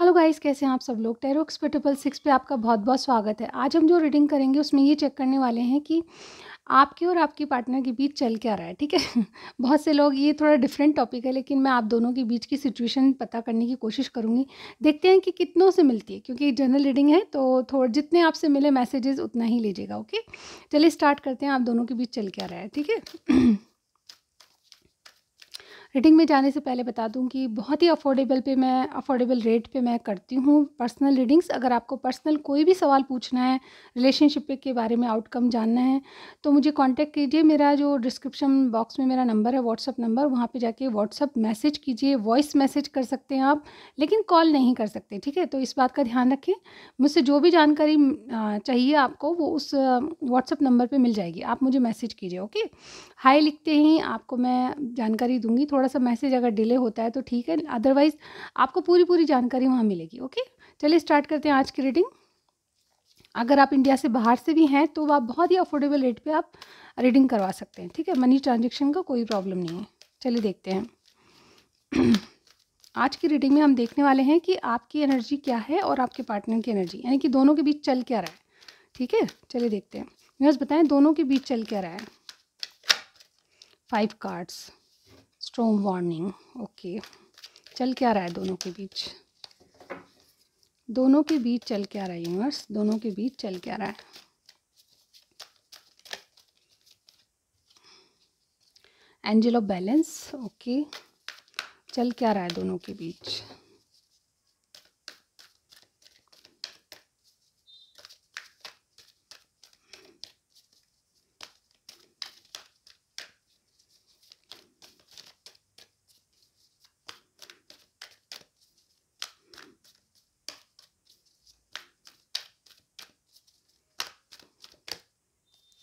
hello guys कैसे हैं आप सब लोग टेरो एक्सपर्टेबल सिक्स पे आपका बहुत बहुत स्वागत है आज हम जो रीडिंग करेंगे उसमें ये चेक करने वाले हैं कि आपके और आपके पार्टनर के बीच चल क्या रहा है ठीक है बहुत से लोग ये थोड़ा डिफरेंट टॉपिक है लेकिन मैं आप दोनों के बीच की सिचुएशन पता करने की कोशिश करूँगी देखते हैं कि कितनों से मिलती है क्योंकि जनरल रीडिंग है तो थोड़ा जितने आपसे मिले मैसेजेस उतना ही लीजिएगा ओके चलिए स्टार्ट करते हैं आप दोनों के बीच चल क्या रहा है ठीक है रीडिंग में जाने से पहले बता दूं कि बहुत ही अफोर्डेबल पे मैं अफोर्डेबल रेट पे मैं करती हूँ पर्सनल रीडिंग्स अगर आपको पर्सनल कोई भी सवाल पूछना है रिलेशनशिप के बारे में आउटकम जानना है तो मुझे कांटेक्ट कीजिए मेरा जो डिस्क्रिप्शन बॉक्स में मेरा नंबर है व्हाट्सअप नंबर वहाँ पर जाके व्हाट्सअप मैसेज कीजिए वॉइस मैसेज कर सकते हैं आप लेकिन कॉल नहीं कर सकते ठीक है तो इस बात का ध्यान रखें मुझसे जो भी जानकारी चाहिए आपको वो उस व्हाट्सअप नंबर पर मिल जाएगी आप मुझे मैसेज कीजिए ओके हाई लिखते ही आपको मैं जानकारी दूँगी थोड़ा थोड़ा सा मैसेज अगर डिले होता है तो ठीक है अदरवाइज़ आपको पूरी पूरी जानकारी वहाँ मिलेगी ओके चलिए स्टार्ट करते हैं आज की रीडिंग अगर आप इंडिया से बाहर से भी हैं तो आप बहुत ही अफोर्डेबल रेट पे आप रीडिंग करवा सकते हैं ठीक है मनी ट्रांजेक्शन का कोई प्रॉब्लम नहीं है चलिए देखते हैं आज की रीडिंग में हम देखने वाले हैं कि आपकी एनर्जी क्या है और आपके पार्टनर की एनर्जी यानी कि दोनों के बीच चल क्या रहा है ठीक है चलिए देखते हैं बताएं दोनों के बीच चल क्या रहा है five cards storm warning okay चल क्या रहा है दोनों के बीच दोनों के बीच चल क्या रहा है यूनिवर्स दोनों के बीच चल क्या रहा है एंजल ऑफ बैलेंस ओके चल क्या रहा है दोनों के बीच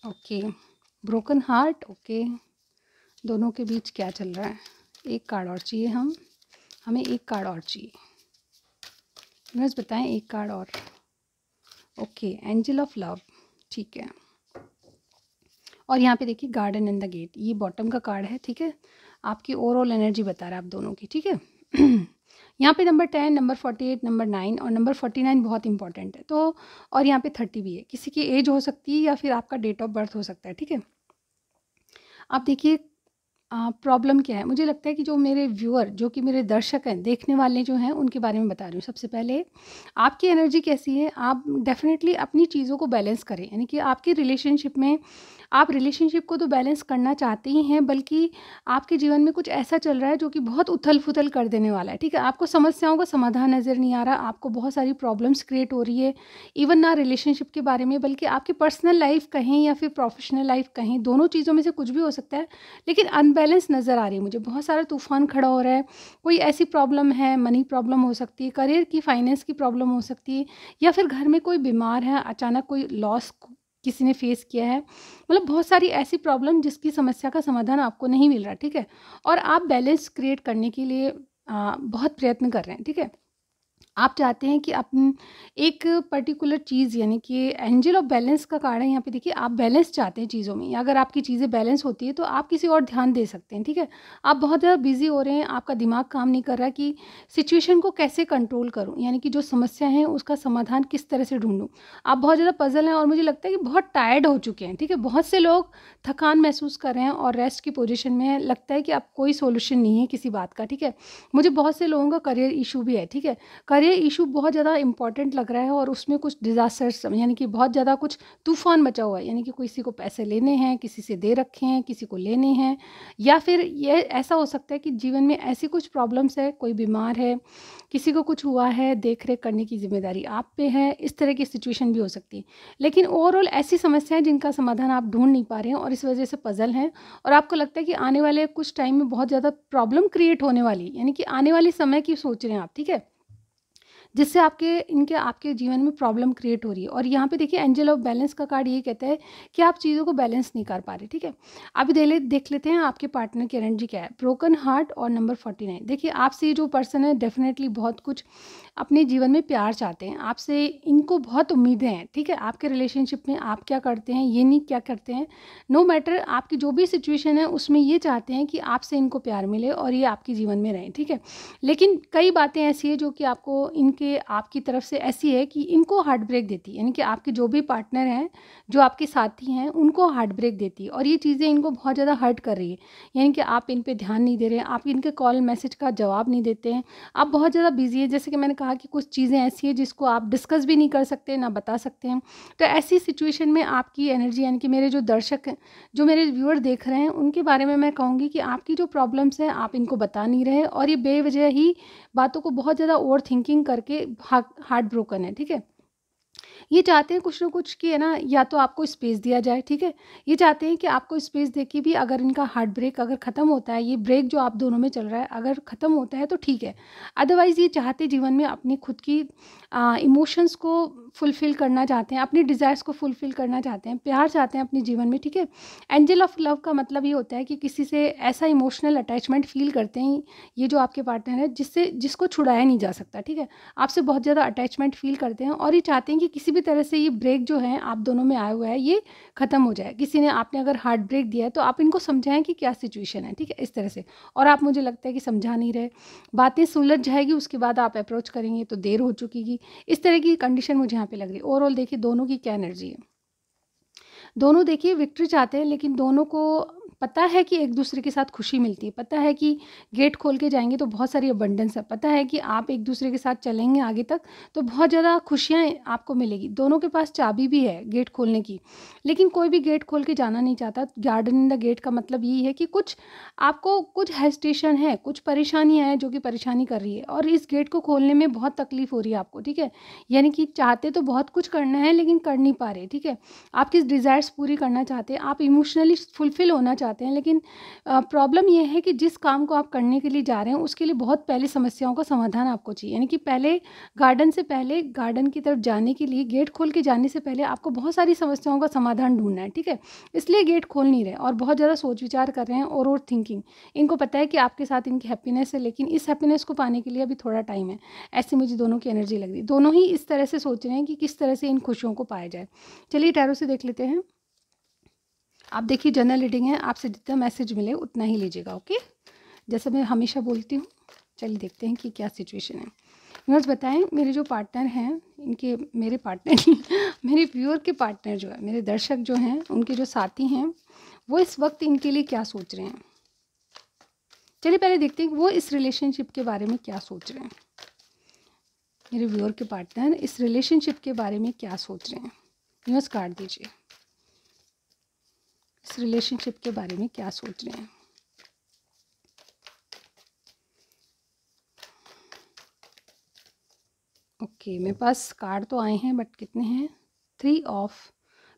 ओके ब्रोकन हार्ट ओके दोनों के बीच क्या चल रहा है एक कार्ड और चाहिए हम हमें एक कार्ड और चाहिए बस बताएं एक कार्ड और ओके एंजल ऑफ लव ठीक है और यहाँ पे देखिए गार्डन इन द गेट ये बॉटम का कार्ड है ठीक है आपकी ओवरऑल एनर्जी बता रहा है आप दोनों की ठीक है यहाँ पे number ten number forty eight number nine और नंबर फोर्टी नाइन बहुत इंपॉर्टेंट है तो और यहाँ पे थर्टी भी है किसी की एज हो सकती है या फिर आपका डेट ऑफ बर्थ हो सकता है ठीक है आप देखिए प्रॉब्लम क्या है मुझे लगता है कि जो मेरे व्यूअर जो कि मेरे दर्शक हैं देखने वाले जो हैं उनके बारे में बता रही हूँ सबसे पहले आपकी एनर्जी कैसी है आप डेफिनेटली अपनी चीज़ों को बैलेंस करें यानी कि आपके रिलेशनशिप में आप रिलेशनशिप को तो बैलेंस करना चाहते ही हैं बल्कि आपके जीवन में कुछ ऐसा चल रहा है जो कि बहुत उथल फुथल कर देने वाला है ठीक है आपको समस्याओं का समाधान नज़र नहीं आ रहा आपको बहुत सारी प्रॉब्लम्स क्रिएट हो रही है इवन ना रिलेशनशिप के बारे में बल्कि आपकी पर्सनल लाइफ कहें या फिर प्रोफेशनल लाइफ कहें दोनों चीज़ों में से कुछ भी हो सकता है लेकिन अनबैलेंस नज़र आ रही है मुझे बहुत सारा तूफान खड़ा हो रहा है कोई ऐसी प्रॉब्लम है मनी प्रॉब्लम हो सकती है करियर की फाइनेंस की प्रॉब्लम हो सकती है या फिर घर में कोई बीमार है अचानक कोई लॉस किसी ने फेस किया है मतलब बहुत सारी ऐसी प्रॉब्लम जिसकी समस्या का समाधान आपको नहीं मिल रहा ठीक है और आप बैलेंस क्रिएट करने के लिए आ, बहुत प्रयत्न कर रहे हैं ठीक है आप चाहते हैं कि आप एक पर्टिकुलर चीज़ यानी कि एंजल ऑफ बैलेंस का कारण यहाँ पे देखिए आप बैलेंस चाहते हैं चीज़ों में अगर आपकी चीज़ें बैलेंस होती है तो आप किसी और ध्यान दे सकते हैं ठीक है आप बहुत ज़्यादा बिजी हो रहे हैं आपका दिमाग काम नहीं कर रहा कि सिचुएशन को कैसे कंट्रोल करूँ यानी कि जो समस्या है उसका समाधान किस तरह से ढूंढूँ आप बहुत ज़्यादा पजल हैं और मुझे लगता है कि बहुत टायर्ड हो चुके हैं ठीक है बहुत से लोग थकान महसूस कर रहे हैं और रेस्ट की पोजिशन में है लगता है कि आप कोई सोल्यूशन नहीं है किसी बात का ठीक है मुझे बहुत से लोगों का करियर इशू भी है ठीक है करियर ये इशू बहुत ज़्यादा इंपॉर्टेंट लग रहा है और उसमें कुछ डिज़ास्टर्स यानी कि बहुत ज़्यादा कुछ तूफान मचा हुआ है यानी कि किसी को पैसे लेने हैं किसी से दे रखे हैं किसी को लेने हैं या फिर ये ऐसा हो सकता है कि जीवन में ऐसी कुछ प्रॉब्लम्स है कोई बीमार है किसी को कुछ हुआ है देख रेख करने की जिम्मेदारी आप पे है इस तरह की सिचुएशन भी हो सकती है लेकिन ओवरऑल ऐसी समस्याएं जिनका समाधान आप ढूंढ नहीं पा रहे हैं और इस वजह से पजल हैं और आपको लगता है कि आने वाले कुछ टाइम में बहुत ज़्यादा प्रॉब्लम क्रिएट होने वाली यानी कि आने वाले समय की सोच रहे हैं आप ठीक है जिससे आपके इनके आपके जीवन में प्रॉब्लम क्रिएट हो रही है और यहाँ पे देखिए एंजल ऑफ बैलेंस का कार्ड ये कहता है कि आप चीज़ों को बैलेंस नहीं कर पा रहे ठीक है अभी दे देख लेते हैं आपके पार्टनर की एनर्जी क्या है ब्रोकन हार्ट और नंबर फोर्टी देखिए आपसे जो पर्सन है डेफिनेटली बहुत कुछ अपने जीवन में प्यार चाहते हैं आपसे इनको बहुत उम्मीदें हैं ठीक है आपके रिलेशनशिप में आप क्या करते हैं ये नहीं क्या करते हैं नो no मैटर आपकी जो भी सिचुएशन है उसमें ये चाहते हैं कि आपसे इनको प्यार मिले और ये आपके जीवन में रहें ठीक है लेकिन कई बातें ऐसी है जो कि आपको इनके आपकी तरफ से ऐसी है कि इनको हार्ट ब्रेक देती है यानी कि आपके जो भी पार्टनर हैं जो आपके साथी हैं उनको हार्ट ब्रेक देती है और ये चीज़ें इनको बहुत ज़्यादा हर्ट कर रही है यानी कि आप इन पर ध्यान नहीं दे रहे हैं आप इनके कॉल मैसेज का जवाब नहीं देते हैं आप बहुत ज़्यादा बिजी है जैसे कि मैंने कहा कहा कि कुछ चीज़ें ऐसी हैं जिसको आप डिस्कस भी नहीं कर सकते ना बता सकते हैं तो ऐसी सिचुएशन में आपकी एनर्जी यानी कि मेरे जो दर्शक हैं जो मेरे व्यूअर देख रहे हैं उनके बारे में मैं कहूँगी कि आपकी जो प्रॉब्लम्स हैं आप इनको बता नहीं रहे और ये बेवजह ही बातों को बहुत ज़्यादा ओवर थिंकिंग करके हार्ट ब्रोकन है ठीक है ये चाहते हैं कुछ ना कुछ कि है ना या तो आपको स्पेस दिया जाए ठीक है ये चाहते हैं कि आपको स्पेस दे के भी अगर इनका हार्ट ब्रेक अगर ख़त्म होता है ये ब्रेक जो आप दोनों में चल रहा है अगर ख़त्म होता है तो ठीक है अदरवाइज़ ये चाहते जीवन में अपनी खुद की इमोशंस को फुलफ़िल करना चाहते हैं अपनी डिज़ायर्स को फुलफ़िल करना चाहते हैं प्यार चाहते हैं अपने जीवन में ठीक है एंजल ऑफ लव का मतलब ये होता है कि किसी से ऐसा इमोशनल अटैचमेंट फील करते हैं ये जो आपके पार्टनर है जिससे जिसको छुड़ाया नहीं जा सकता ठीक है आपसे बहुत ज़्यादा अटैचमेंट फील करते हैं और ये चाहते हैं कि किसी भी तरह से ये ब्रेक जो है आप दोनों में आया हुआ है ये ख़त्म हो जाए किसी ने आपने अगर हार्ट ब्रेक दिया है तो आप इनको समझाएं कि क्या सिचुएशन है ठीक है इस तरह से और आप मुझे लगता है कि समझा नहीं रहे बातें सुलझ जाएगी उसके बाद आप अप्रोच करेंगे तो देर हो चुकीगी इस तरह की कंडीशन मुझे यहाँ पर लग रही है ओवरऑल देखिए दोनों की क्या एनर्जी है दोनों देखिए विक्ट्री चाहते हैं लेकिन दोनों को पता है कि एक दूसरे के साथ खुशी मिलती है पता है कि गेट खोल के जाएंगे तो बहुत सारी अबंडेंस है पता है कि आप एक दूसरे के साथ चलेंगे आगे तक तो बहुत ज़्यादा खुशियाँ आपको मिलेगी दोनों के पास चाबी भी है गेट खोलने की लेकिन कोई भी गेट खोल के जाना नहीं चाहता गार्डन इन द गेट का मतलब यही है कि कुछ आपको कुछ हेजिटेशन है कुछ परेशानियाँ हैं जो कि परेशानी कर रही है और इस गेट को खोलने में बहुत तकलीफ़ हो रही है आपको ठीक है यानी कि चाहते तो बहुत कुछ करना है लेकिन कर नहीं पा रहे ठीक है आप किस डिज़ायर्स पूरी करना चाहते हैं आप इमोशनली फुलफ़िल होना चाहते चाहते हैं लेकिन प्रॉब्लम यह है कि जिस काम को आप करने के लिए जा रहे हैं उसके लिए बहुत पहले समस्याओं का समाधान आपको चाहिए यानी कि पहले गार्डन से पहले गार्डन की तरफ जाने के लिए गेट खोल के जाने से पहले आपको बहुत सारी समस्याओं का समाधान ढूंढना है ठीक है इसलिए गेट खोल नहीं रहे और बहुत ज़्यादा सोच विचार कर रहे हैं और ओवर थिंकिंग इनको पता है कि आपके साथ इनकी हैप्पीनेस है लेकिन इस हैप्पीनेस को पाने के लिए अभी थोड़ा टाइम है ऐसे मुझे दोनों की एनर्जी लग रही दोनों ही इस तरह से सोच रहे हैं कि किस तरह से इन खुशियों को पाया जाए चलिए टैरों से देख लेते हैं आप देखिए जनरल रीडिंग है आपसे जितना मैसेज मिले उतना ही लीजिएगा ओके जैसे मैं हमेशा बोलती हूँ चलिए देखते हैं कि क्या सिचुएशन है यूनर्स बताएं मेरे जो पार्टनर हैं इनके मेरे पार्टनर मेरे व्यूअर के पार्टनर जो है मेरे दर्शक जो हैं उनके जो साथी हैं वो इस वक्त इनके लिए क्या सोच रहे हैं चलिए पहले देखते हैं वो इस रिलेशनशिप के बारे में क्या सोच रहे हैं मेरे व्यूअर के पार्टनर इस रिलेशनशिप के बारे में क्या सोच रहे हैं न्यूज़ काट दीजिए रिलेशनशिप के बारे में क्या सोच रहे हैं ओके okay, मेरे पास कार्ड तो आए हैं बट कितने हैं three of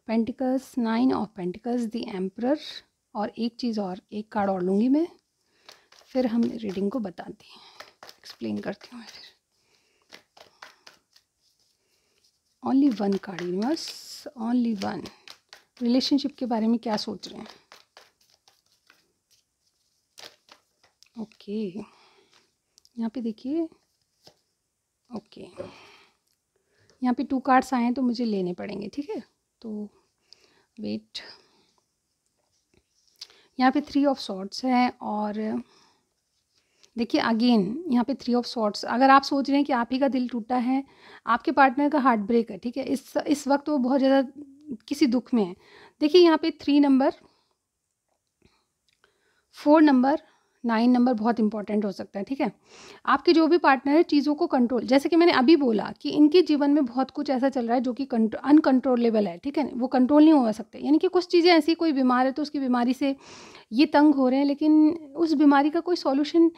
pentacles nine of pentacles the emperor और एक चीज़ और एक कार्ड और लूँगी मैं फिर हम रीडिंग को बताती हैं एक्सप्लेन करती हूँ मैं फिर only one card universe only one relationship के बारे में क्या सोच रहे हैं ओके यहाँ पे देखिए ओके यहाँ पे टू कार्ड्स आए हैं तो मुझे लेने पड़ेंगे ठीक है तो वेट यहाँ पे थ्री ऑफ शॉर्ट्स हैं और देखिए अगेन यहाँ पे थ्री ऑफ शॉर्ट्स अगर आप सोच रहे हैं कि आप ही का दिल टूटा है आपके पार्टनर का हार्ट ब्रेक है ठीक है इस इस वक्त वो बहुत ज़्यादा किसी दुख में है देखिए यहाँ पे three number four number nine number बहुत इंपॉर्टेंट हो सकता है ठीक है आपके जो भी पार्टनर है चीज़ों को कंट्रोल जैसे कि मैंने अभी बोला कि इनके जीवन में बहुत कुछ ऐसा चल रहा है जो कि अनकंट्रोलेबल है ठीक है वो कंट्रोल नहीं हो सकते यानी कि कुछ चीज़ें ऐसी कोई बीमार है तो उसकी बीमारी से ये तंग हो रहे हैं लेकिन उस बीमारी का कोई सॉल्यूशन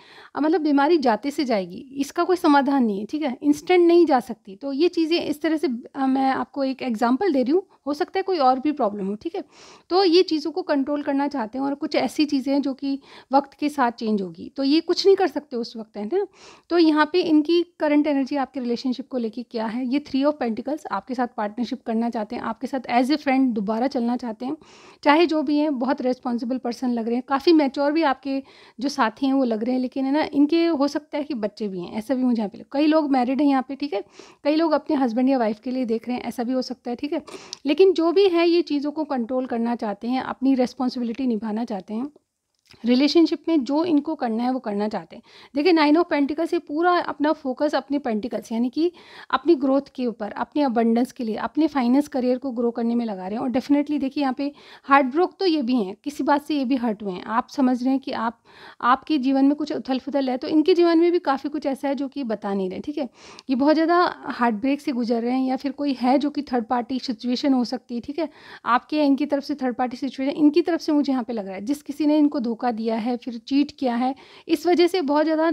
मतलब बीमारी जाते से जाएगी इसका कोई समाधान नहीं है ठीक है इंस्टेंट नहीं जा सकती तो ये चीज़ें इस तरह से मैं आपको एक एग्जाम्पल दे रही हूँ हो सकता है कोई और भी प्रॉब्लम हो ठीक है तो ये चीज़ों को कंट्रोल करना चाहते हैं और कुछ ऐसी चीज़ें हैं जो कि वक्त के साथ चेंज होगी तो ये कुछ नहीं कर सकते उस वक्त है ना तो यहाँ पर इनकी करंट एनर्जी आपके रिलेशनशिप को लेके क्या है ये थ्री ऑफ पेंटिकल्स आपके साथ पार्टनरशिप करना चाहते हैं आपके साथ एज ए फ्रेंड दोबारा चलना चाहते हैं चाहे जो भी हैं बहुत रेस्पॉन्सिबल पर्सन लग रहे हैं काफ़ी मैच्योर भी आपके जो साथी हैं वो लग रहे हैं लेकिन है ना इनके हो सकता है कि बच्चे भी हैं ऐसा भी मुझे यहाँ पे कई लोग मैरिड हैं यहाँ पे ठीक है कई लोग अपने हस्बैंड या वाइफ के लिए देख रहे हैं ऐसा भी हो सकता है ठीक है लेकिन जो भी है ये चीज़ों को कंट्रोल करना चाहते हैं अपनी रेस्पॉन्सिबिलिटी निभाना चाहते हैं रिलेशनशिप में जो इनको करना है वो करना चाहते हैं देखिए नाइन ऑफ पेंटिकल्स ये पूरा अपना फोकस अपने पेंटिकल्स यानी कि अपनी ग्रोथ के ऊपर अपने अबंडेंस के लिए अपने फाइनेंस करियर को ग्रो करने में लगा रहे हैं और डेफिनेटली देखिए यहाँ पे हार्ट ब्रोक तो ये भी हैं किसी बात से ये भी हर्ट हुए हैं आप समझ रहे हैं कि आप आपके जीवन में कुछ उथल फुथल है तो इनके जीवन में भी काफ़ी कुछ ऐसा है जो कि बता नहीं रहे ठीक है ये बहुत ज़्यादा हार्ट ब्रेक से गुजर रहे हैं या फिर कोई है जो कि थर्ड पार्टी सिचुएशन हो सकती है ठीक है आपके इनकी तरफ से थर्ड पार्टी सिचुएशन इनकी तरफ से मुझे यहाँ पर लग रहा है जिस किसी ने इनको धोखा धोखा दिया है फिर चीट किया है इस वजह से बहुत ज़्यादा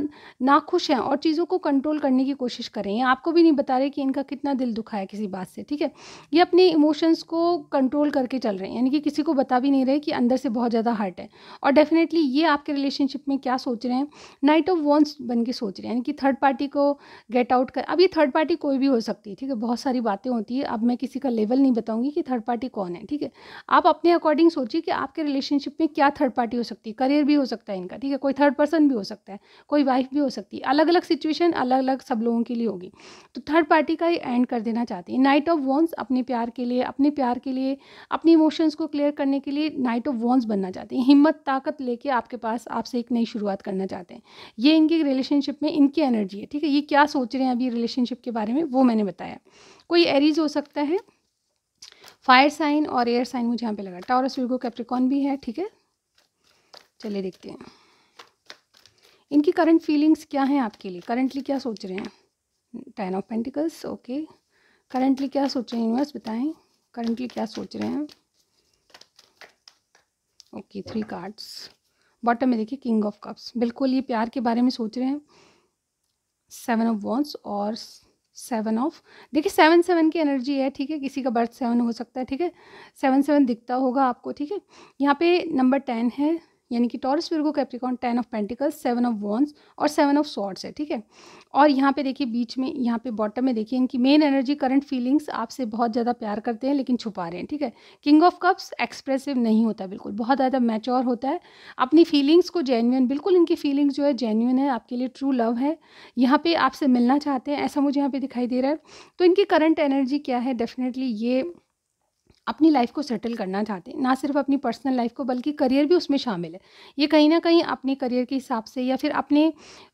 नाखुश हैं और चीज़ों को कंट्रोल करने की कोशिश कर रहे हैं आपको भी नहीं बता रहे कि इनका कितना दिल दुखा है किसी बात से ठीक है ये अपने इमोशंस को कंट्रोल करके चल रहे हैं यानी कि किसी को बता भी नहीं रहे कि अंदर से बहुत ज़्यादा हर्ट है और डेफिनेटली ये आपके रिलेशनशिप में क्या सोच रहे हैं नाइट ऑफ वॉन्स बन के सोच रहे हैं यानी कि थर्ड पार्टी को गेट आउट कर अब ये थर्ड पार्टी कोई भी हो सकती है ठीक है बहुत सारी बातें होती है अब मैं किसी का लेवल नहीं बताऊँगी कि थर्ड पार्टी कौन है ठीक है आप अपने अकॉर्डिंग सोचिए कि आपके रिलेशनशिप में क्या थर्ड पार्टी हो सकती है करियर भी हो सकता है इनका ठीक है कोई थर्ड पर्सन भी हो सकता है कोई वाइफ भी हो सकती है अलग अलग सिचुएशन अलग अलग सब लोगों के लिए होगी तो थर्ड पार्टी का ही एंड कर देना चाहती है नाइट ऑफ वॉन्स अपने प्यार के लिए अपने प्यार के लिए अपने इमोशंस को क्लियर करने के लिए नाइट ऑफ वॉन्स बनना चाहती हैं हिम्मत ताकत लेके आपके पास आपसे एक नई शुरुआत करना चाहते हैं ये इनकी रिलेशनशिप में इनकी एनर्जी है ठीक है ये क्या सोच रहे हैं अभी रिलेशनशिप के बारे में वो मैंने बताया कोई एरीज हो सकता है फायर साइन और एयर साइन मुझे यहाँ पे लगा टावर स्वीगो कैप्रिकॉन भी है ठीक है चलिए देखते हैं इनकी करंट फीलिंग्स क्या हैं आपके लिए करंटली क्या सोच रहे हैं ten of pentacles okay currently क्या सोच रहे हैं यूनिवर्स बताएं करंटली क्या सोच रहे हैं ओके थ्री कार्ड्स बॉटम में देखिए किंग ऑफ कप्स बिल्कुल ये प्यार के बारे में सोच रहे हैं सेवन ऑफ वॉन्स और सेवन ऑफ देखिए सेवन सेवन की एनर्जी है ठीक है किसी का बर्थ सेवन हो सकता है ठीक है सेवन सेवन दिखता होगा आपको ठीक है यहाँ पे नंबर टेन है यानी कि Taurus Virgo Capricorn ten of pentacles seven of wands और सेवन ऑफ सॉर्ड्स है ठीक है और यहाँ पे देखिए बीच में यहाँ पे बॉटम में देखिए इनकी मेन एनर्जी करंट फीलिंग्स आपसे बहुत ज़्यादा प्यार करते हैं लेकिन छुपा रहे हैं ठीक है किंग ऑफ कप्स एक्सप्रेसिव नहीं होता बिल्कुल बहुत ज़्यादा मैच्योर होता है अपनी फीलिंग्स को जेन्यून बिल्कुल इनकी फीलिंग्स जो है जेन्यून है आपके लिए ट्रू लव है यहाँ पर आपसे मिलना चाहते हैं ऐसा मुझे यहाँ पर दिखाई दे रहा है तो इनकी करंट एनर्जी क्या है डेफिनेटली ये अपनी लाइफ को सेटल करना चाहते हैं ना सिर्फ अपनी पर्सनल लाइफ को बल्कि करियर भी उसमें शामिल है ये कहीं ना कहीं अपने करियर के हिसाब से या फिर अपने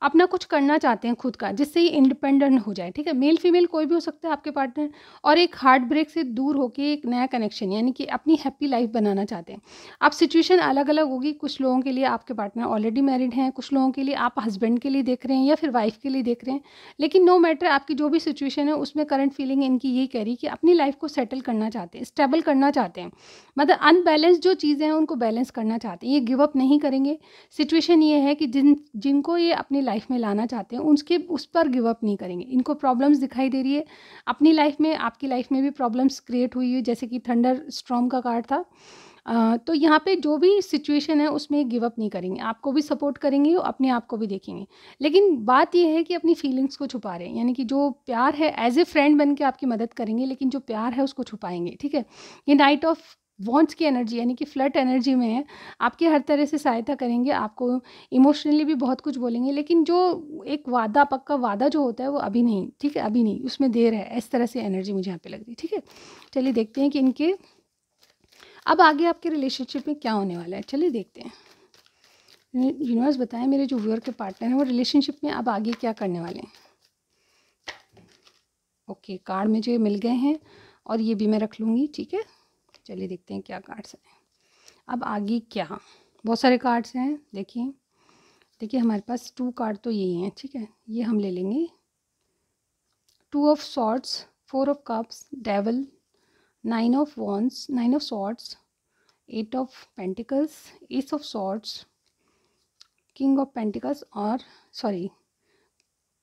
अपना कुछ करना चाहते हैं खुद का जिससे ये इंडिपेंडेंट हो जाए ठीक है मेल फीमेल कोई भी हो सकता है आपके पार्टनर और एक हार्ट ब्रेक से दूर होकर एक नया कनेक्शन यानी कि अपनी हैप्पी लाइफ बनाना चाहते हैं आप सिचुएशन अलग अलग होगी कुछ लोगों के लिए आपके पार्टनर ऑलरेडी मैरिड हैं कुछ लोगों के लिए आप हस्बैंड के लिए देख रहे हैं या फिर वाइफ के लिए देख रहे हैं लेकिन नो मैटर आपकी जो भी सिचुएशन है उसमें करंट फीलिंग इनकी यही कह रही कि अपनी लाइफ को सेटल करना चाहते हैं स्टेबल करना चाहते हैं मतलब अनबैलेंस जो चीज़ें हैं उनको बैलेंस करना चाहते हैं ये गिव अप नहीं करेंगे सिचुएशन ये है कि जिन जिनको ये अपनी लाइफ में लाना चाहते हैं उसके उस पर गिव अप नहीं करेंगे इनको प्रॉब्लम्स दिखाई दे रही है अपनी लाइफ में आपकी लाइफ में भी प्रॉब्लम्स क्रिएट हुई है जैसे कि थंडर स्ट्रॉम का कार्ड था तो यहाँ पे जो भी सिचुएशन है उसमें गिव अप नहीं करेंगे आपको भी सपोर्ट करेंगे और अपने आप को भी देखेंगे लेकिन बात यह है कि अपनी फीलिंग्स को छुपा रहे हैं यानी कि जो प्यार है एज ए फ्रेंड बन के आपकी मदद करेंगे लेकिन जो प्यार है उसको छुपाएंगे ठीक है ये नाइट ऑफ वॉन्ट्स की एनर्जी यानी कि फ्लट एनर्जी में है आपकी हर तरह से सहायता करेंगे आपको इमोशनली भी बहुत कुछ बोलेंगे लेकिन जो एक वादा पक्का वादा जो होता है वो अभी नहीं ठीक है अभी नहीं उसमें देर है इस तरह से एनर्जी मुझे यहाँ पे लग रही है ठीक है चलिए देखते हैं कि इनके अब आगे आपके रिलेशनशिप में क्या होने वाला है चलिए देखते हैं यूनिवर्स बताएं मेरे जो व्यूअर के पार्टनर हैं वो रिलेशनशिप में अब आगे क्या करने वाले हैं ओके कार्ड मुझे मिल गए हैं और ये भी मैं रख लूँगी ठीक है चलिए देखते हैं क्या कार्ड्स हैं अब आगे क्या बहुत सारे कार्ड्स हैं देखिए देखिए हमारे पास टू कार्ड तो यही हैं ठीक है ये हम ले लेंगे two of swords four of cups devil nine of wands nine of swords eight of pentacles ace of swords king of pentacles और सॉरी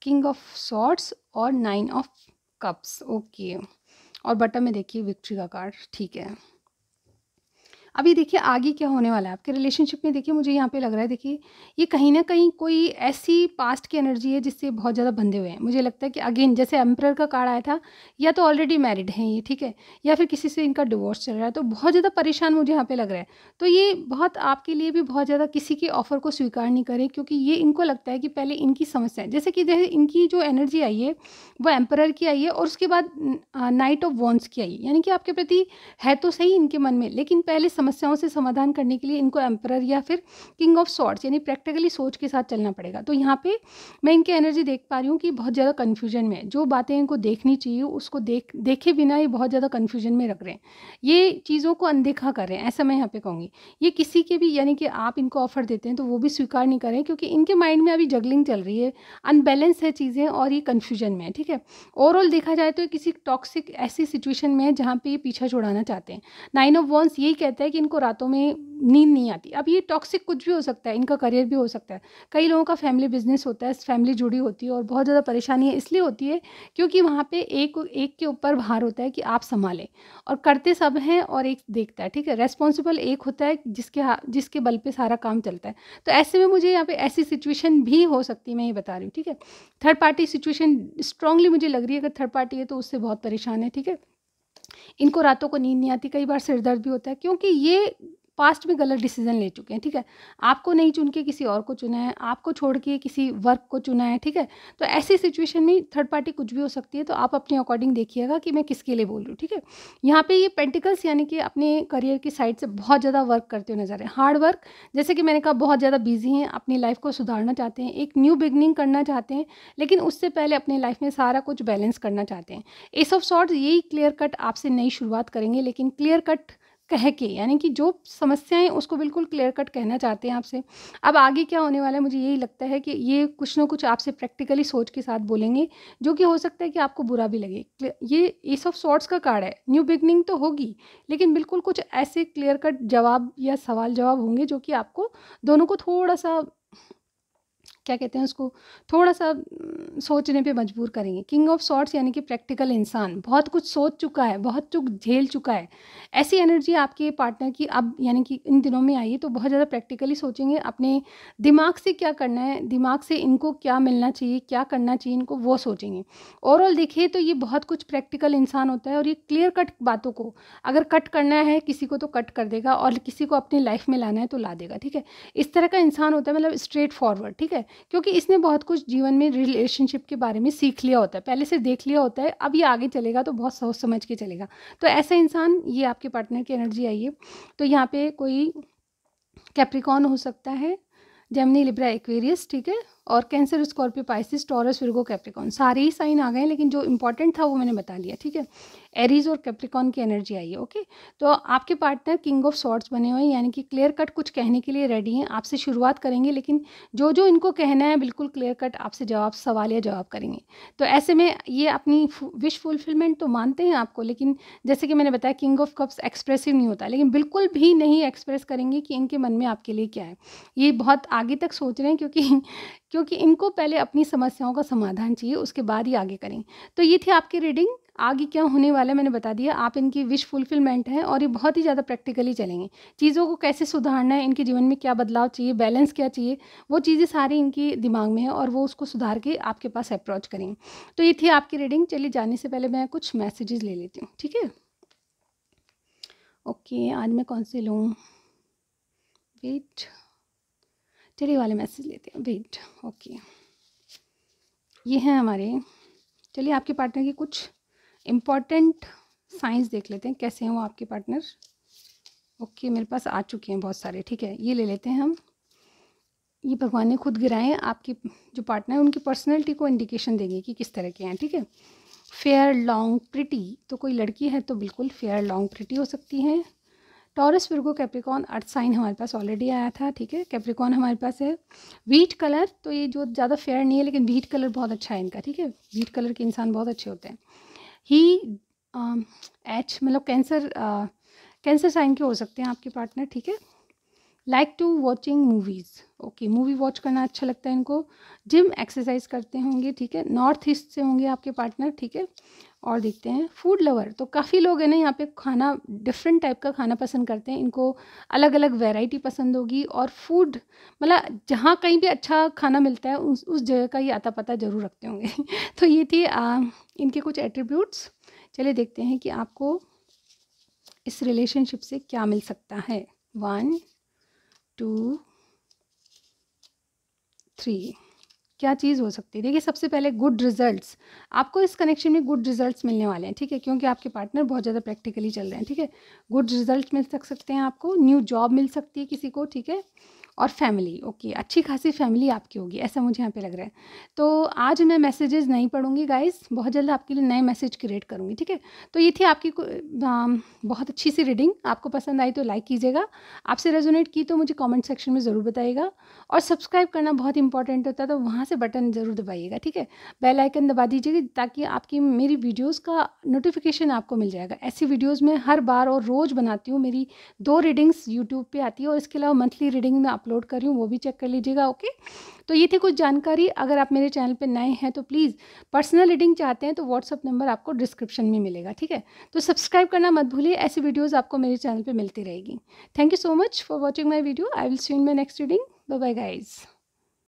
किंग ऑफ शॉर्ट्स और नाइन ऑफ कप्स ओके और बटन में देखिए victory का card ठीक है अभी देखिए आगे क्या होने वाला है आपके रिलेशनशिप में देखिए मुझे यहाँ पे लग रहा है देखिए ये कहीं ना कहीं कोई ऐसी पास्ट की एनर्जी है जिससे बहुत ज़्यादा बंधे हुए हैं मुझे लगता है कि अगेन जैसे एम्प्रर का कार्ड आया था या तो ऑलरेडी मैरिड हैं ये ठीक है या फिर किसी से इनका डिवोर्स चल रहा है तो बहुत ज़्यादा परेशान मुझे यहाँ पर लग रहा है तो ये बहुत आपके लिए भी बहुत ज़्यादा किसी के ऑफ़र को स्वीकार नहीं करें क्योंकि ये इनको लगता है कि पहले इनकी समस्या है जैसे कि जैसे इनकी जो एनर्जी आई है वो एम्प्रर की आई है और उसके बाद नाइट ऑफ वॉन्स की आई है यानी कि आपके प्रति है तो सही इनके मन में लेकिन पहले समस्याओं से समाधान करने के लिए इनको एम्पर या फिर किंग ऑफ सॉर्ट्स यानी प्रैक्टिकली सोच के साथ चलना पड़ेगा तो यहाँ पे मैं इनकी एनर्जी देख पा रही हूँ कि बहुत ज़्यादा कन्फ्यूजन में जो बातें इनको देखनी चाहिए उसको देख देखे बिना ही बहुत ज़्यादा कन्फ्यूजन में रख रहे हैं ये चीज़ों को अनदेखा कर रहे हैं ऐसा मैं यहाँ पे कहूँगी ये किसी के भी यानी कि आप इनको ऑफर देते हैं तो वो भी स्वीकार नहीं करें क्योंकि इनके माइंड में अभी जगलिंग चल रही है अनबैलेंस है चीज़ें और ये कन्फ्यूजन में है ठीक है ओवरऑल देखा जाए तो किसी टॉक्सिक ऐसी सिचुएशन में है जहाँ पर ये पीछा छुड़ाना चाहते हैं नाइन ऑफ वॉन्स यही कहता है है कि इनको रातों में नींद नहीं आती अब ये टॉक्सिक कुछ भी हो सकता है इनका करियर भी हो सकता है कई लोगों का फैमिली बिजनेस होता है फैमिली जुड़ी होती है और बहुत ज़्यादा परेशानी इसलिए होती है क्योंकि वहाँ पर एक एक के ऊपर भार होता है कि आप संभालें और करते सब हैं और एक देखता है ठीक है रेस्पॉन्सिबल एक होता है जिसके जिसके बल पर सारा काम चलता है तो ऐसे में मुझे यहाँ पर ऐसी सिचुएशन भी हो सकती है मैं ये बता रही हूँ ठीक है थर्ड पार्टी सिचुएशन स्ट्रांगली मुझे लग रही है अगर थर्ड पार्टी है तो उससे बहुत परेशान है ठीक है इनको रातों को नींद नहीं आती कई बार सिर दर्द भी होता है क्योंकि ये पास्ट में गलत डिसीजन ले चुके हैं ठीक है आपको नहीं चुन के किसी और को चुना है आपको छोड़ के किसी वर्क को चुना है ठीक है तो ऐसी सिचुएशन में थर्ड पार्टी कुछ भी हो सकती है तो आप अपने अकॉर्डिंग देखिएगा कि मैं किसके लिए बोल रही हूँ ठीक है यहाँ पे ये पेंटिकल्स यानी कि अपने करियर की साइड से बहुत ज़्यादा वर्क करते हुए नजर है हार्ड वर्क जैसे कि मैंने कहा बहुत ज़्यादा बिजी हैं अपनी लाइफ को सुधारना चाहते हैं एक न्यू बिगनिंग करना चाहते हैं लेकिन उससे पहले अपने लाइफ में सारा कुछ बैलेंस करना चाहते हैं एस ऑफ शॉर्ट्स यही क्लियर कट आपसे नई शुरुआत करेंगे लेकिन क्लियर कट कह के यानी कि जो समस्याएं उसको बिल्कुल क्लियर कट कहना चाहते हैं आपसे अब आगे क्या होने वाला है मुझे यही लगता है कि ये कुछ ना कुछ आपसे प्रैक्टिकली सोच के साथ बोलेंगे जो कि हो सकता है कि आपको बुरा भी लगे ये एस ऑफ सॉर्ट्स का कार्ड है न्यू बिगनिंग तो होगी लेकिन बिल्कुल कुछ ऐसे क्लियर कट जवाब या सवाल जवाब होंगे जो कि आपको दोनों को थोड़ा सा क्या कहते हैं उसको थोड़ा सा सोचने पे मजबूर करेंगे किंग ऑफ सॉर्ट्स यानी कि प्रैक्टिकल इंसान बहुत कुछ सोच चुका है बहुत चुक झेल चुका है ऐसी एनर्जी आपके पार्टनर की अब यानी कि इन दिनों में आई है तो बहुत ज़्यादा प्रैक्टिकली सोचेंगे अपने दिमाग से क्या करना है दिमाग से इनको क्या मिलना चाहिए क्या करना चाहिए इनको वो सोचेंगे ओवरऑल देखिए तो ये बहुत कुछ प्रैक्टिकल इंसान होता है और ये क्लियर कट बातों को अगर कट करना है किसी को तो कट कर देगा और किसी को अपनी लाइफ में लाना है तो ला देगा ठीक है इस तरह का इंसान होता है मतलब स्ट्रेट फॉरवर्ड ठीक है क्योंकि इसने बहुत कुछ जीवन में रिलेशनशिप के बारे में सीख लिया होता है पहले से देख लिया होता है अब ये आगे चलेगा तो बहुत सोच समझ के चलेगा तो ऐसा इंसान ये आपके पार्टनर की एनर्जी आई है तो यहाँ पे कोई कैप्रिकॉन हो सकता है जेमनी लिब्रा एक्वेरियस ठीक है और Cancer Scorpio Pisces Taurus Virgo Capricorn सारे ही साइन आ गए लेकिन जो इंपॉर्टेंट था वो मैंने बता लिया ठीक है एरीज और कैप्रिकॉन की एनर्जी आई है ओके तो आपके पार्टनर किंग ऑफ सॉर्ट्स बने हुए हैं यानी कि क्लियर कट कुछ कहने के लिए रेडी हैं आपसे शुरुआत करेंगे लेकिन जो जो इनको कहना है बिल्कुल क्लियर कट आपसे जवाब सवाल या जवाब करेंगे तो ऐसे में ये अपनी विश फुलफिलमेंट तो मानते हैं आपको लेकिन जैसे कि मैंने बताया किंग ऑफ कप्स एक्सप्रेसिव नहीं होता लेकिन बिल्कुल भी नहीं एक्सप्रेस करेंगे कि इनके मन में आपके लिए क्या है ये बहुत आगे तक सोच रहे हैं क्योंकि क्योंकि इनको पहले अपनी समस्याओं का समाधान चाहिए उसके बाद ही आगे करें तो ये थी आपकी रीडिंग आगे क्या होने वाला है मैंने बता दिया आप इनकी विश फुलफिलमेंट है और ये बहुत ही ज़्यादा प्रैक्टिकली चलेंगे चीज़ों को कैसे सुधारना है इनके जीवन में क्या बदलाव चाहिए बैलेंस क्या चाहिए वो चीज़ें सारी इनकी दिमाग में है और वो उसको सुधार के आपके पास अप्रोच करेंगे तो ये थी आपकी रीडिंग चलिए जाने से पहले मैं कुछ मैसेजेस ले लेती हूँ ठीक है ओके आज मैं कौन से लूँ वेट चलिए वाले मैसेज लेते हैं वेट ओके ये हैं हमारे चलिए आपके पार्टनर की कुछ इम्पॉर्टेंट साइंस देख लेते हैं कैसे हैं वो आपके पार्टनर ओके मेरे पास आ चुके हैं बहुत सारे ठीक है ये ले लेते हैं हम ये भगवान ने खुद गिराए आपके जो पार्टनर है उनकी पर्सनैलिटी को इंडिकेशन देंगे कि किस तरह के हैं ठीक है फेयर लॉन्ग प्रिटी तो कोई लड़की है तो बिल्कुल फेयर लॉन्ग प्रिटी हो सकती है Taurus Virgo Capricorn earth sign हमारे पास ऑलरेडी आया था ठीक है कैप्रिकॉन हमारे पास है व्हीट कलर तो ये जो ज़्यादा फेयर नहीं है लेकिन व्हीट कलर बहुत अच्छा है इनका ठीक है व्हीट कलर के इंसान बहुत अच्छे होते हैं ही एच um, मतलब कैंसर कैंसर साइन के हो सकते हैं आपके पार्टनर ठीक है like to watching movies okay movie watch करना अच्छा लगता है इनको जिम एक्सरसाइज करते होंगे ठीक है नॉर्थ ईस्ट से होंगे आपके पार्टनर ठीक है और देखते हैं फूड लवर तो काफ़ी लोग है ना यहाँ पे खाना डिफरेंट टाइप का खाना पसंद करते हैं इनको अलग अलग वैरायटी पसंद होगी और फूड मतलब जहाँ कहीं भी अच्छा खाना मिलता है उस उस जगह का ये आता पता ज़रूर रखते होंगे तो ये थी आ, इनके कुछ एट्रीब्यूट्स चलिए देखते हैं कि आपको इस रिलेशनशिप से क्या मिल सकता है वन टू थ्री क्या चीज़ हो सकती है देखिए सबसे पहले गुड रिजल्ट्स आपको इस कनेक्शन में गुड रिजल्ट्स मिलने वाले हैं ठीक है क्योंकि आपके पार्टनर बहुत ज़्यादा प्रैक्टिकली चल रहे हैं ठीक है गुड रिजल्ट मिल सक सकते हैं आपको न्यू जॉब मिल सकती है किसी को ठीक है और फैमिली ओके अच्छी खासी फैमिली आपकी होगी ऐसा मुझे यहाँ पे लग रहा है तो आज मैं मैसेजेस नहीं पढ़ूंगी गाइस बहुत जल्द आपके लिए नए मैसेज क्रिएट करूँगी ठीक है तो ये थी आपकी बहुत अच्छी सी रीडिंग आपको पसंद आई तो लाइक कीजिएगा आपसे रेजोनेट की तो मुझे कॉमेंट सेक्शन में ज़रूर बताइएगा और सब्सक्राइब करना बहुत इंपॉर्टेंट होता है तो वहाँ से बटन ज़रूर दबाइएगा ठीक है बेलाइकन दबा दीजिएगा ताकि आपकी मेरी वीडियोज़ का नोटिफिकेशन आपको मिल जाएगा ऐसी वीडियोज़ में हर बार और रोज़ बनाती हूँ मेरी दो रीडिंग्स यूट्यूब पर आती है और इसके अलावा मंथली रीडिंग में आप अपलोड कर रही हूँ वो भी चेक कर लीजिएगा ओके तो ये थी कुछ जानकारी अगर आप मेरे चैनल पर नए हैं तो प्लीज़ पर्सनल रीडिंग चाहते हैं तो व्हाट्सअप नंबर आपको डिस्क्रिप्शन में मिलेगा ठीक है तो सब्सक्राइब करना मत भूलिए ऐसी वीडियोज़ आपको मेरे चैनल पर मिलती रहेगी thank you so much for watching my video I will see in my next reading bye bye guys